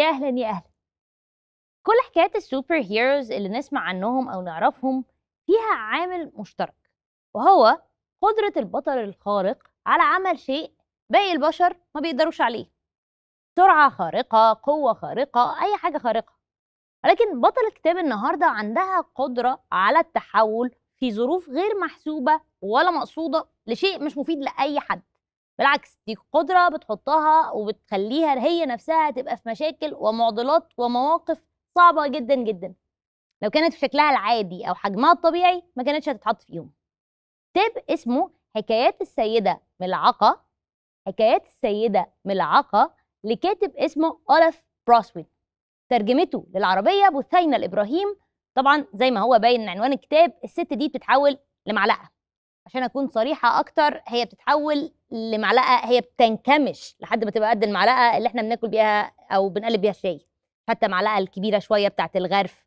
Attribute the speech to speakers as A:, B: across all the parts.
A: يا أهلا يا أهلا كل حكايات السوبر هيروز اللي نسمع عنهم أو نعرفهم فيها عامل مشترك وهو قدرة البطل الخارق على عمل شيء باقي البشر ما بيقدروش عليه سرعة خارقة قوة خارقة أي حاجة خارقة ولكن بطل كتاب النهاردة عندها قدرة على التحول في ظروف غير محسوبة ولا مقصودة لشيء مش مفيد لأي حد بالعكس دي قدرة بتحطها وبتخليها هي نفسها تبقى في مشاكل ومعضلات ومواقف صعبة جدا جدا لو كانت في شكلها العادي أو حجمها الطبيعي ما كانتش هتتحط فيهم كتاب اسمه حكايات السيدة ملعقة حكايات السيدة ملعقة لكاتب اسمه أولف بروسويت ترجمته للعربية بثينة الإبراهيم طبعا زي ما هو باين من عنوان الكتاب الست دي بتتحول لمعلقة عشان اكون صريحه اكتر هي بتتحول لمعلقه هي بتنكمش لحد ما تبقى قد المعلقه اللي احنا بناكل بيها او بنقلب بيها الشاي حتى المعلقه الكبيره شويه بتاعه الغرف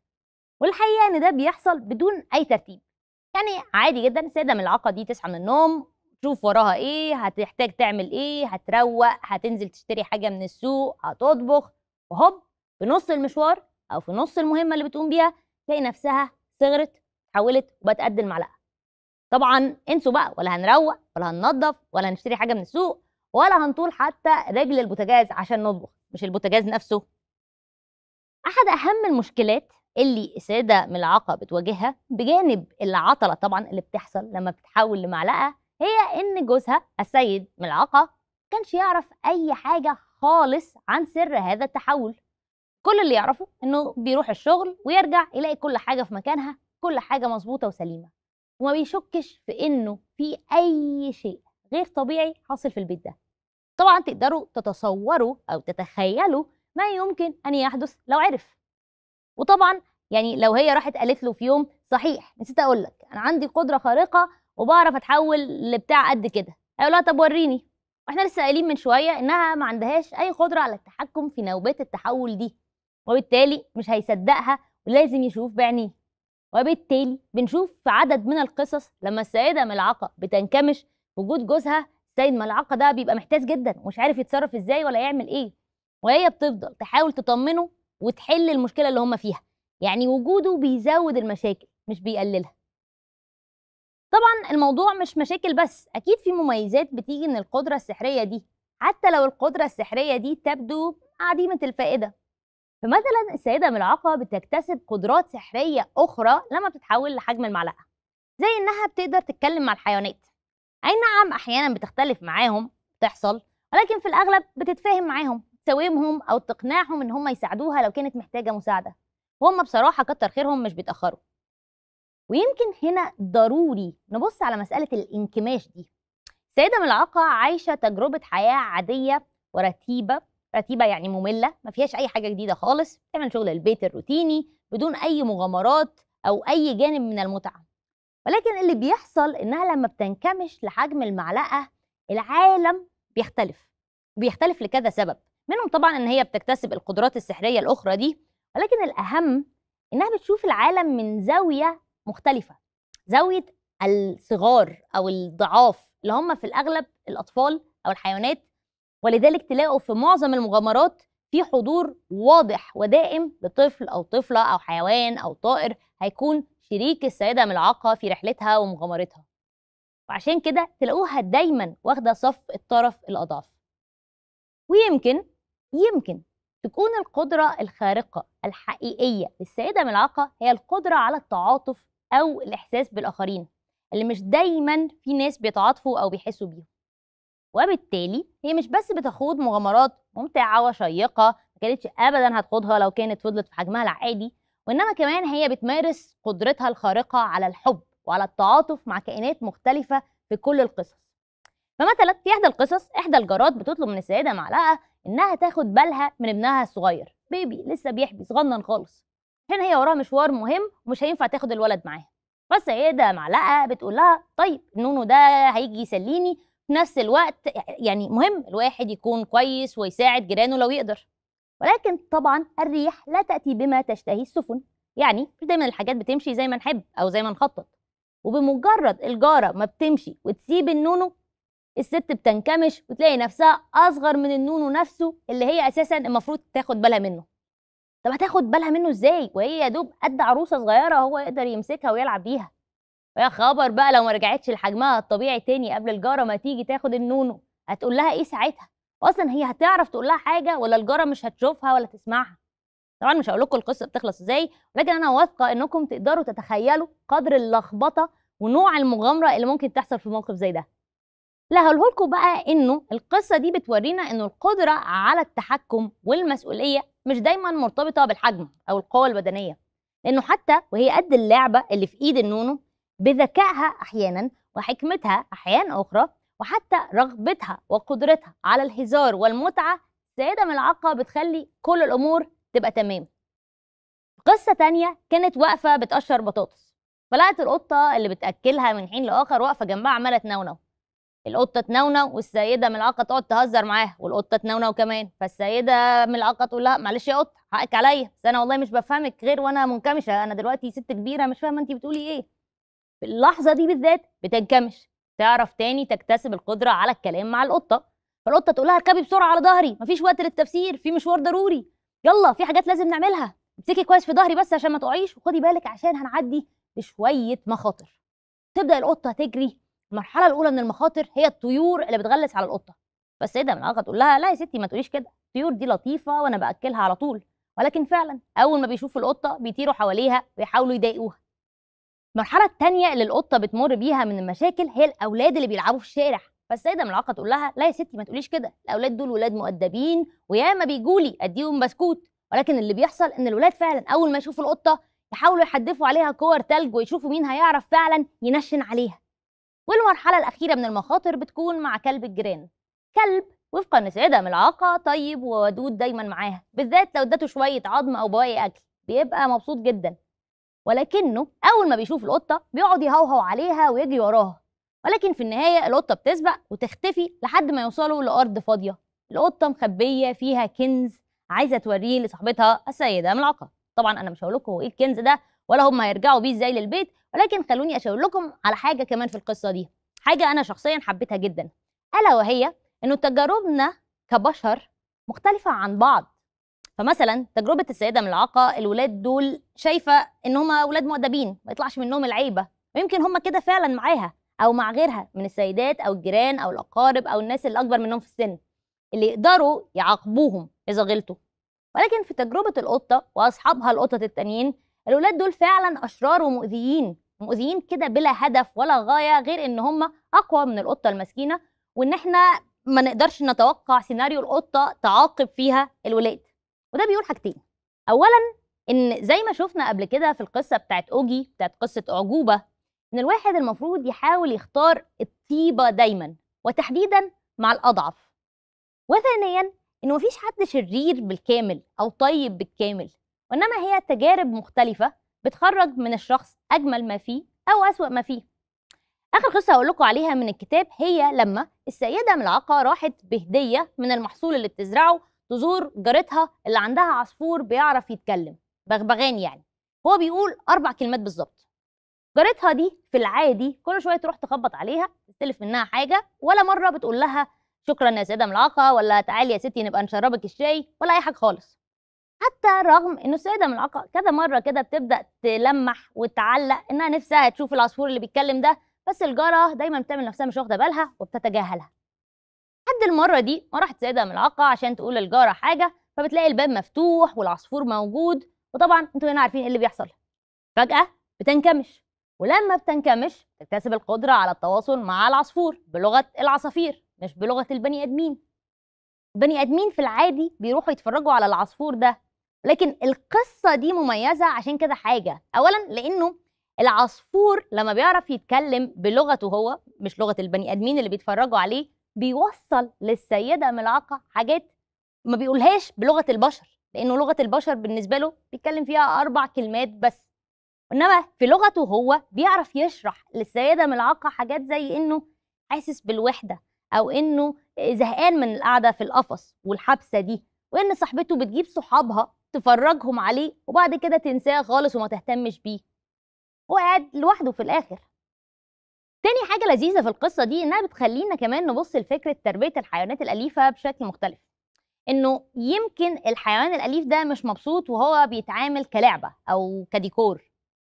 A: والحقيقه ان ده بيحصل بدون اي ترتيب يعني عادي جدا السيده من العقه دي تصحى من النوم تشوف وراها ايه هتحتاج تعمل ايه هتروق هتنزل تشتري حاجه من السوق هتطبخ وهوب في نص المشوار او في نص المهمه اللي بتقوم بيها تلاقي نفسها صغرت اتحولت وبتقدم معلقه المعلقه طبعا انسوا بقى ولا هنروق ولا هننضف ولا هنشتري حاجه من السوق ولا هنطول حتى رجل البوتاجاز عشان نطبخ مش البوتاجاز نفسه احد اهم المشكلات اللي السيده ملعقه بتواجهها بجانب العطله طبعا اللي بتحصل لما بتتحول لمعلقه هي ان جوزها السيد ملعقه كانش يعرف اي حاجه خالص عن سر هذا التحول كل اللي يعرفه انه بيروح الشغل ويرجع يلاقي كل حاجه في مكانها كل حاجه مظبوطه وسليمه وما بيشكش في انه في اي شيء غير طبيعي حاصل في البيت ده طبعا تقدروا تتصوروا او تتخيلوا ما يمكن ان يحدث لو عرف وطبعا يعني لو هي راحت قالت له في يوم صحيح نسيت اقول لك انا عندي قدره خارقه وبعرف اتحول لبتاع قد كده هيقول لها طب وريني واحنا لسه قايلين من شويه انها ما عندهاش اي قدره على التحكم في نوبات التحول دي وبالتالي مش هيصدقها ولازم يشوف بعينيه وبالتالي بنشوف في عدد من القصص لما السيدة ملعقة بتنكمش وجود جوزها السيد ملعقة ده بيبقى محتاس جدا ومش عارف يتصرف ازاي ولا يعمل ايه وهي بتفضل تحاول تطمنه وتحل المشكلة اللي هم فيها يعني وجوده بيزود المشاكل مش بيقللها طبعا الموضوع مش مشاكل بس اكيد في مميزات بتيجي من القدرة السحرية دي حتى لو القدرة السحرية دي تبدو عديمة الفائدة فمثلا السيدة ملعقة بتكتسب قدرات سحرية أخرى لما بتتحول لحجم المعلقة زي إنها بتقدر تتكلم مع الحيوانات أي نعم أحيانا بتختلف معاهم بتحصل ولكن في الأغلب بتتفاهم معاهم تساومهم أو تقنعهم إن هم يساعدوها لو كانت محتاجة مساعدة وهم بصراحة كتر خيرهم مش بيتأخروا ويمكن هنا ضروري نبص على مسألة الانكماش دي السيدة ملعقة عايشة تجربة حياة عادية ورتيبة رتيبه يعني ممله ما فيهاش اي حاجه جديده خالص بتعمل شغل البيت الروتيني بدون اي مغامرات او اي جانب من المتعه ولكن اللي بيحصل انها لما بتنكمش لحجم المعلقه العالم بيختلف وبيختلف لكذا سبب منهم طبعا ان هي بتكتسب القدرات السحريه الاخرى دي ولكن الاهم انها بتشوف العالم من زاويه مختلفه زاويه الصغار او الضعاف اللي هم في الاغلب الاطفال او الحيوانات ولذلك تلاقوا في معظم المغامرات في حضور واضح ودائم لطفل أو طفلة أو حيوان أو طائر هيكون شريك السيدة ملعقة في رحلتها ومغامرتها وعشان كده تلاقوها دايما واخدة صف الطرف الأضعف ويمكن يمكن تكون القدرة الخارقة الحقيقية للسيدة ملعقة هي القدرة على التعاطف أو الإحساس بالآخرين اللي مش دايما في ناس بيتعاطفوا أو بيحسوا بيهم وبالتالي هي مش بس بتخوض مغامرات ممتعة وشيقة ما كانتش أبدا هتخوضها لو كانت فضلت في حجمها العادي وإنما كمان هي بتمارس قدرتها الخارقة على الحب وعلى التعاطف مع كائنات مختلفة في كل القصص فمثلا في إحدى القصص إحدى الجارات بتطلب من السيدة معلقة إنها تاخد بالها من ابنها الصغير بيبي لسه بيحبي صغنن خالص عشان هي وراها مشوار مهم ومش هينفع تاخد الولد معاها فالسيدة معلقة بتقول لها طيب نونو ده هيجي يسليني في نفس الوقت يعني مهم الواحد يكون كويس ويساعد جيرانه لو يقدر ولكن طبعا الريح لا تأتي بما تشتهي السفن يعني مش دايما الحاجات بتمشي زي ما نحب أو زي ما نخطط وبمجرد الجارة ما بتمشي وتسيب النونو الست بتنكمش وتلاقي نفسها أصغر من النونو نفسه اللي هي أساسا المفروض تاخد بالها منه طب هتاخد بالها منه ازاي وهي يا دوب قد عروسة صغيرة هو يقدر يمسكها ويلعب بيها ويا خبر بقى لو ما رجعتش لحجمها الطبيعي تاني قبل الجاره ما تيجي تاخد النونو هتقول لها ايه ساعتها اصلا هي هتعرف تقول لها حاجه ولا الجاره مش هتشوفها ولا تسمعها طبعا مش هقول لكم القصه بتخلص ازاي لكن انا واثقه انكم تقدروا تتخيلوا قدر اللخبطه ونوع المغامره اللي ممكن تحصل في موقف زي ده لا هقوله لكم بقى انه القصه دي بتورينا ان القدره على التحكم والمسؤوليه مش دايما مرتبطه بالحجم او القوه البدنيه لانه حتى وهي قد اللعبه اللي في ايد النونو بذكائها أحيانا وحكمتها أحيان أخرى وحتى رغبتها وقدرتها على الهزار والمتعة زائدة ملعقه بتخلي كل الأمور تبقى تمام قصة تانية كانت واقفة بتقشر بطاطس فلقت القطة اللي بتأكلها من حين لآخر واقفة جنبها عمالة تنونو القطة تنونو والسيدة ملعقه تقعد تهزر معاها والقطة تنونو كمان فالسيدة ملعقه تقول لها معلش يا قطة حقك عليا بس أنا والله مش بفهمك غير وأنا منكمشة أنا دلوقتي ست كبيرة مش فاهمة أنت بتقولي إيه في اللحظه دي بالذات بتنكمش تعرف تاني تكتسب القدره على الكلام مع القطه فالقطه تقول لها اركبي بسرعه على ظهري مفيش وقت للتفسير في مشوار ضروري يلا في حاجات لازم نعملها امسكي كويس في ظهري بس عشان ما تقعيش وخدي بالك عشان هنعدي بشويه مخاطر تبدا القطه تجري المرحله الاولى من المخاطر هي الطيور اللي بتغلس على القطه بس من ايه ده تقول لها لا يا ستي ما تقوليش كده الطيور دي لطيفه وانا باكلها على طول ولكن فعلا اول ما بيشوفوا القطه بيطيروا حواليها ويحاولوا يضايقوها المرحله التانية اللي القطه بتمر بيها من المشاكل هي الاولاد اللي بيلعبوا في الشارع فالسيده ملعقه تقول لها لا يا ستي ما تقوليش كده الاولاد دول ولاد مؤدبين وياما بيجولي اديهم بسكوت ولكن اللي بيحصل ان الولاد فعلا اول ما يشوفوا القطه يحاولوا يحدفوا عليها كور تلج ويشوفوا مين هيعرف فعلا ينشن عليها والمرحله الاخيره من المخاطر بتكون مع كلب الجيران كلب وفقا لسيده ملعقه طيب وودود دايما معاها بالذات لو ادته شويه عظم او بواقي اكل بيبقى مبسوط جدا ولكنه أول ما بيشوف القطة بيقعد يهوهو عليها ويجري وراها ولكن في النهاية القطة بتسبق وتختفي لحد ما يوصلوا لأرض فاضية القطة مخبية فيها كنز عايزة توريه لصاحبتها السيدة ملعقة طبعا أنا مش هقول لكم إيه الكنز ده ولا هم هيرجعوا بيه إزاي للبيت ولكن خلوني أشاور لكم على حاجة كمان في القصة دي حاجة أنا شخصيا حبيتها جدا ألا وهي إنه تجاربنا كبشر مختلفة عن بعض فمثلا تجربه السيده من العاقه الولاد دول شايفه ان هم اولاد مؤدبين ما يطلعش منهم العيبه ويمكن هم كده فعلا معاها او مع غيرها من السيدات او الجيران او الاقارب او الناس اللي اكبر منهم في السن اللي يقدروا يعاقبوهم اذا غلطوا ولكن في تجربه القطه واصحابها القطط التانيين الولاد دول فعلا اشرار ومؤذيين مؤذيين كده بلا هدف ولا غايه غير ان هم اقوى من القطه المسكينه وان احنا ما نقدرش نتوقع سيناريو القطه تعاقب فيها الولاد وده بيقول حاجتين اولا ان زي ما شفنا قبل كده في القصه بتاعت اوجي بتاعت قصه اعجوبه ان الواحد المفروض يحاول يختار الطيبه دايما وتحديدا مع الاضعف وثانيا ان مفيش حد شرير بالكامل او طيب بالكامل وانما هي تجارب مختلفه بتخرج من الشخص اجمل ما فيه او اسوا ما فيه اخر قصه هقول لكم عليها من الكتاب هي لما السيده ملعقه راحت بهديه من المحصول اللي بتزرعه تزور جارتها اللي عندها عصفور بيعرف يتكلم بغبغان يعني هو بيقول اربع كلمات بالظبط جارتها دي في العادي كل شويه تروح تخبط عليها تستلف منها حاجه ولا مره بتقول لها شكرا يا سيده ملعقه ولا تعالي يا ستي نبقى نشربك الشاي ولا اي حاجه خالص حتى رغم انه السيده ملعقه كذا مره كده بتبدا تلمح وتعلق انها نفسها تشوف العصفور اللي بيتكلم ده بس الجاره دايما بتعمل نفسها مش واخده بالها وبتتجاهلها لحد المره دي ما راحت تزهدها ملعقه عشان تقول للجاره حاجه فبتلاقي الباب مفتوح والعصفور موجود وطبعا انتوا هنا عارفين ايه اللي بيحصل فجاه بتنكمش ولما بتنكمش تكتسب القدره على التواصل مع العصفور بلغه العصافير مش بلغه البني ادمين البني ادمين في العادي بيروحوا يتفرجوا على العصفور ده لكن القصه دي مميزه عشان كده حاجه اولا لانه العصفور لما بيعرف يتكلم بلغته هو مش لغه البني ادمين اللي بيتفرجوا عليه بيوصل للسيده ملعقه حاجات ما بيقولهاش بلغه البشر لانه لغه البشر بالنسبه له بيتكلم فيها اربع كلمات بس انما في لغته هو بيعرف يشرح للسيده ملعقه حاجات زي انه حاسس بالوحده او انه زهقان من القعده في القفص والحبسه دي وان صاحبته بتجيب صحابها تفرجهم عليه وبعد كده تنساه خالص وما تهتمش بيه هو قاعد لوحده في الاخر تاني حاجة لذيذة في القصة دي إنها بتخلينا كمان نبص لفكرة تربية الحيوانات الأليفة بشكل مختلف إنه يمكن الحيوان الأليف ده مش مبسوط وهو بيتعامل كلعبة أو كديكور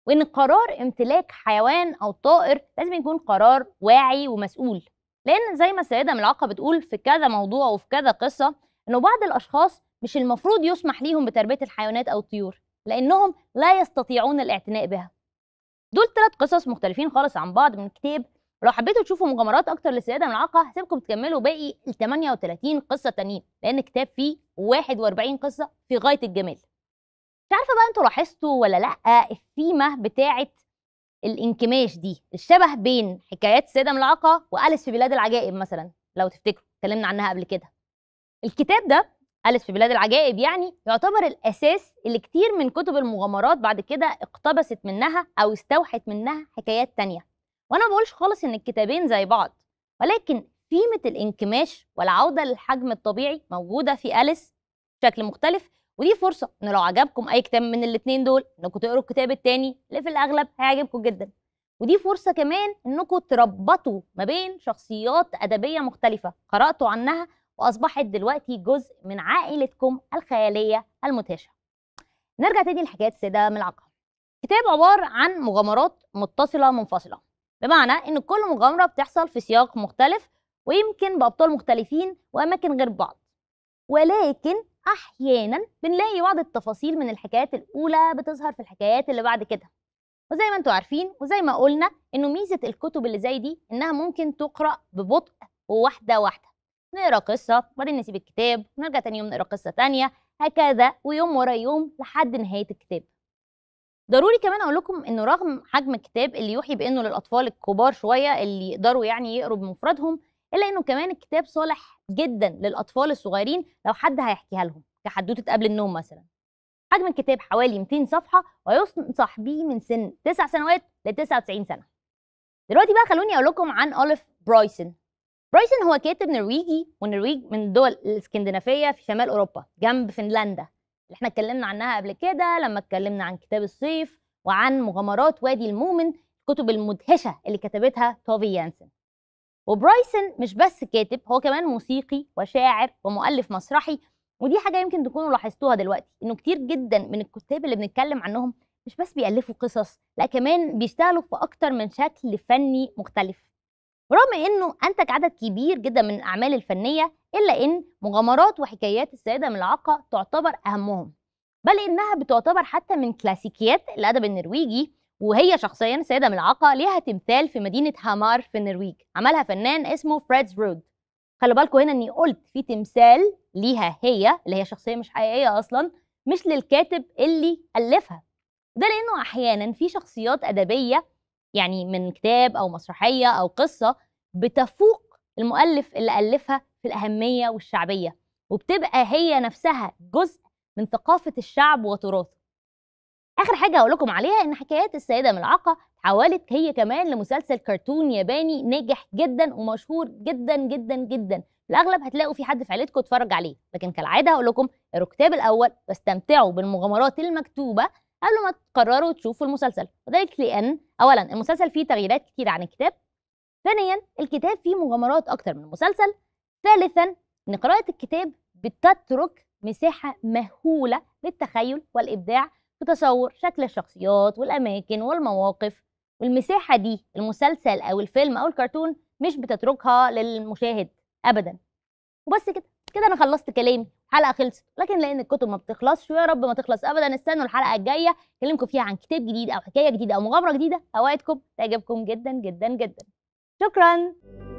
A: وإن قرار امتلاك حيوان أو طائر لازم يكون قرار واعي ومسؤول لأن زي ما السيدة ملعقة بتقول في كذا موضوع وفي كذا قصة إنه بعض الأشخاص مش المفروض يسمح ليهم بتربية الحيوانات أو الطيور لأنهم لا يستطيعون الاعتناء بها دول ثلاث قصص مختلفين خالص عن بعض من كتاب لو حبيتوا تشوفوا مغامرات اكتر للسيده ملعقه هسيبكم تكملوا باقي ال 38 قصه تانيين لان الكتاب فيه 41 قصه في غايه الجمال مش عارفه بقى انتوا لاحظتوا ولا لا الثيمه بتاعه الانكماش دي الشبه بين حكايات السيده ملعقه واليس في بلاد العجائب مثلا لو تفتكروا اتكلمنا عنها قبل كده الكتاب ده أليس في بلاد العجائب يعني يعتبر الأساس اللي كتير من كتب المغامرات بعد كده اقتبست منها أو استوحت منها حكايات تانية وأنا ما بقولش خالص إن الكتابين زي بعض ولكن قيمة الانكماش والعودة للحجم الطبيعي موجودة في أليس بشكل مختلف ودي فرصة إن لو عجبكم أي كتاب من الاتنين دول إنكم تقروا الكتاب التاني اللي في الأغلب هيعجبكم جدا ودي فرصة كمان إنكم تربطوا ما بين شخصيات أدبية مختلفة قرأتوا عنها واصبحت دلوقتي جزء من عائلتكم الخياليه المدهشه نرجع تاني لحكايه السيده ملعقه كتاب عباره عن مغامرات متصله منفصله بمعنى ان كل مغامره بتحصل في سياق مختلف ويمكن بابطال مختلفين واماكن غير بعض ولكن احيانا بنلاقي بعض التفاصيل من الحكايات الاولى بتظهر في الحكايات اللي بعد كده وزي ما انتوا عارفين وزي ما قلنا انه ميزه الكتب اللي زي دي انها ممكن تقرا ببطء وواحده واحده نقرا قصه وبعدين نسيب الكتاب ونرجع تاني يوم نقرا قصه تانية هكذا ويوم ورا يوم لحد نهايه الكتاب ضروري كمان اقول لكم انه رغم حجم الكتاب اللي يوحي بانه للاطفال الكبار شويه اللي يقدروا يعني يقروا بمفردهم الا انه كمان الكتاب صالح جدا للاطفال الصغيرين لو حد هيحكيها لهم كحدوته قبل النوم مثلا حجم الكتاب حوالي 200 صفحه وينصح بيه من سن 9 سنوات ل 99 سنه دلوقتي بقى خلوني اقول لكم عن اوليف برايسن برايسن هو كاتب نرويجي والنرويج من الدول الاسكندنافيه في شمال اوروبا جنب فنلندا اللي احنا اتكلمنا عنها قبل كده لما اتكلمنا عن كتاب الصيف وعن مغامرات وادي المؤمن الكتب المدهشه اللي كتبتها توفي يانسن وبرايسن مش بس كاتب هو كمان موسيقي وشاعر ومؤلف مسرحي ودي حاجه يمكن تكونوا لاحظتوها دلوقتي انه كتير جدا من الكتاب اللي بنتكلم عنهم مش بس بيألفوا قصص لا كمان بيشتغلوا في اكتر من شكل فني مختلف رغم انه انتج عدد كبير جدا من الاعمال الفنيه الا ان مغامرات وحكايات السيده ملعقه تعتبر اهمهم بل انها بتعتبر حتى من كلاسيكيات الادب النرويجي وهي شخصيا السيده ملعقه ليها تمثال في مدينه هامار في النرويج عملها فنان اسمه فريدز رود خلي بالكم هنا اني قلت في تمثال ليها هي اللي هي شخصيه مش حقيقيه اصلا مش للكاتب اللي الفها ده لانه احيانا في شخصيات ادبيه يعني من كتاب أو مسرحية أو قصة بتفوق المؤلف اللي ألفها في الأهمية والشعبية وبتبقى هي نفسها جزء من ثقافة الشعب وتراثه آخر حاجة هقول لكم عليها إن حكايات السيدة ملعقة اتحولت هي كمان لمسلسل كرتون ياباني ناجح جدا ومشهور جدا جدا جدا الأغلب هتلاقوا في حد في عيلتكم اتفرج عليه لكن كالعادة هقول لكم الكتاب الأول واستمتعوا بالمغامرات المكتوبة قبل ما تقرروا تشوفوا المسلسل وذلك لأن أولا المسلسل فيه تغييرات كتير عن الكتاب ثانيا الكتاب فيه مغامرات أكتر من المسلسل ثالثا إن قراءة الكتاب بتترك مساحة مهولة للتخيل والإبداع في تصور شكل الشخصيات والأماكن والمواقف والمساحة دي المسلسل أو الفيلم أو الكرتون مش بتتركها للمشاهد أبدا وبس كده كده أنا خلصت كلامي الحلقه خلصت لكن لان الكتب ما بتخلصش ويا رب ما تخلص ابدا استنوا الحلقه الجايه اكلمكم فيها عن كتاب جديد او حكايه جديده او مغامره جديده اوعدكم تعجبكم جدا جدا جدا شكرا